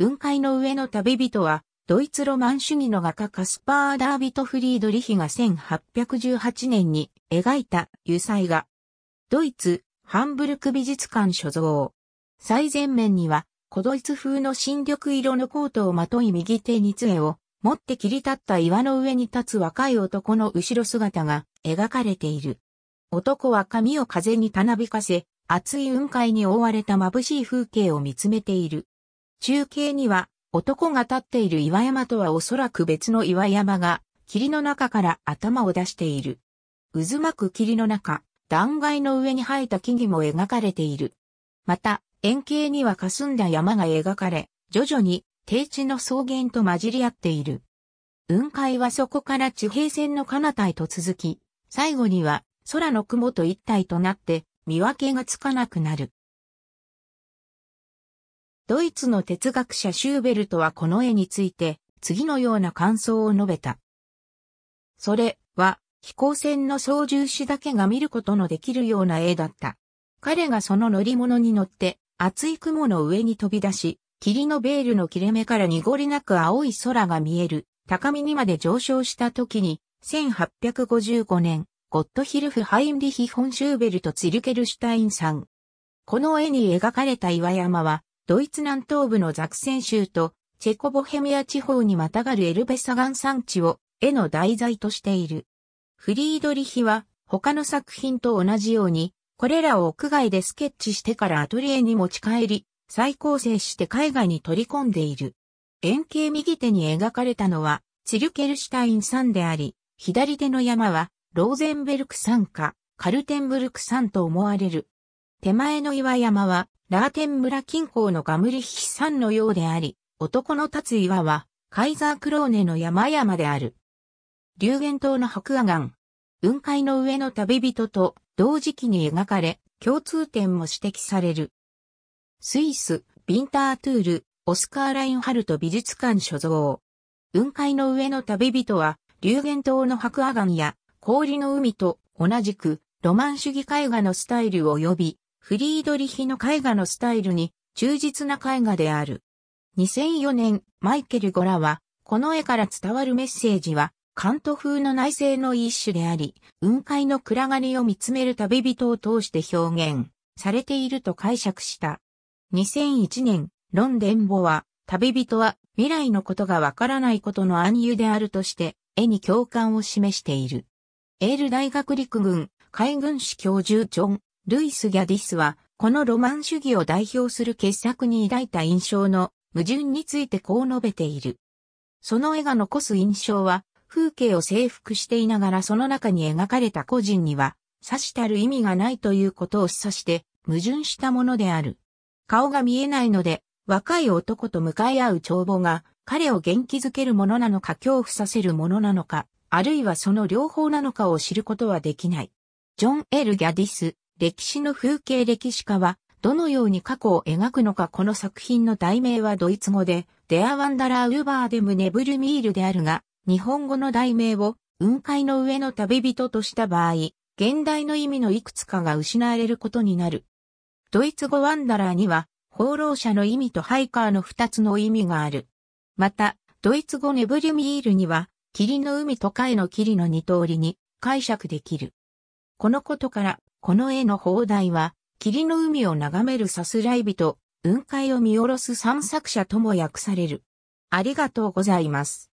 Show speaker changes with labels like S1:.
S1: 雲海の上の旅人は、ドイツロマン主義の画家カスパー・ダービト・フリードリヒが1818年に描いた油彩画。ドイツ、ハンブルク美術館所蔵。最前面には、古ドイツ風の新緑色のコートをまとい右手に杖を持って切り立った岩の上に立つ若い男の後ろ姿が描かれている。男は髪を風にたなびかせ、熱い雲海に覆われた眩しい風景を見つめている。中継には、男が立っている岩山とはおそらく別の岩山が、霧の中から頭を出している。渦巻く霧の中、断崖の上に生えた木々も描かれている。また、円形には霞んだ山が描かれ、徐々に低地の草原と混じり合っている。雲海はそこから地平線の彼方へと続き、最後には空の雲と一体となって見分けがつかなくなる。ドイツの哲学者シューベルトはこの絵について、次のような感想を述べた。それは、飛行船の操縦士だけが見ることのできるような絵だった。彼がその乗り物に乗って、厚い雲の上に飛び出し、霧のベールの切れ目から濁りなく青い空が見える、高みにまで上昇した時に、1855年、ゴットヒルフ・ハインリヒ・ホンシューベルト・ツィルケルシュタインさん。この絵に描かれた岩山は、ドイツ南東部のザクセン州と、チェコボヘミア地方にまたがるエルベサガン山地を、絵の題材としている。フリードリヒは、他の作品と同じように、これらを屋外でスケッチしてからアトリエに持ち帰り、再構成して海外に取り込んでいる。円形右手に描かれたのは、ツルケルシュタイン山であり、左手の山は、ローゼンベルク山か、カルテンブルク山と思われる。手前の岩山は、ラーテン村近郊のガムリヒ山のようであり、男の立つ岩は、カイザークローネの山々である。流言島の白亜岩。雲海の上の旅人と同時期に描かれ、共通点も指摘される。スイス、ビンタートゥール、オスカー・ラインハルト美術館所蔵。雲海の上の旅人は、流言島の白亜岩や氷の海と同じくロマン主義絵画のスタイルを呼び、フリードリヒの絵画のスタイルに忠実な絵画である。2004年、マイケル・ゴラは、この絵から伝わるメッセージは、カント風の内政の一種であり、雲海の暗がりを見つめる旅人を通して表現されていると解釈した。2001年、ロンデンボは、旅人は未来のことがわからないことの暗喩であるとして、絵に共感を示している。エール大学陸軍海軍士教授ジョン・ルイス・ギャディスは、このロマン主義を代表する傑作に抱いた印象の矛盾についてこう述べている。その絵が残す印象は、風景を征服していながらその中に描かれた個人には、指したる意味がないということを示唆して、矛盾したものである。顔が見えないので、若い男と向かい合う帳簿が、彼を元気づけるものなのか恐怖させるものなのか、あるいはその両方なのかを知ることはできない。ジョン・エル・ギャディス、歴史の風景歴史家は、どのように過去を描くのかこの作品の題名はドイツ語で、デア・ワンダラー・ウバーデム・ネブル・ミールであるが、日本語の題名を、雲海の上の旅人とした場合、現代の意味のいくつかが失われることになる。ドイツ語ワンダラーには、放浪者の意味とハイカーの二つの意味がある。また、ドイツ語ネブリュミールには、霧の海と海の霧の二通りに解釈できる。このことから、この絵の放題は、霧の海を眺めるさすらい人、雲海を見下ろす散策者とも訳される。ありがとうございます。